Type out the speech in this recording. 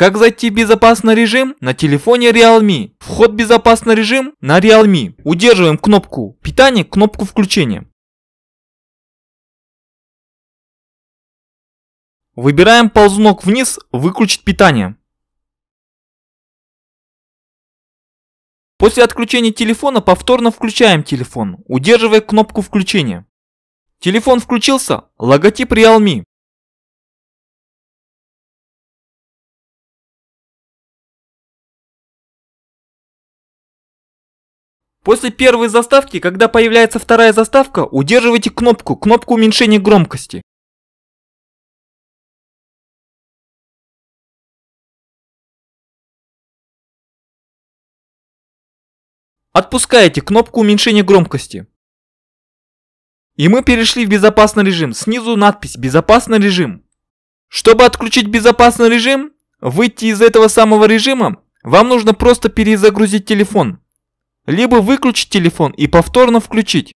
Как зайти в безопасный режим на телефоне Realme? Вход в безопасный режим на Realme. Удерживаем кнопку питания, кнопку включения. Выбираем ползунок вниз «Выключить питание». После отключения телефона повторно включаем телефон, удерживая кнопку включения. Телефон включился, логотип Realme. После первой заставки, когда появляется вторая заставка, удерживайте кнопку, кнопку уменьшения громкости. Отпускаете кнопку уменьшения громкости. И мы перешли в безопасный режим. Снизу надпись «Безопасный режим». Чтобы отключить безопасный режим, выйти из этого самого режима, вам нужно просто перезагрузить телефон либо выключить телефон и повторно включить.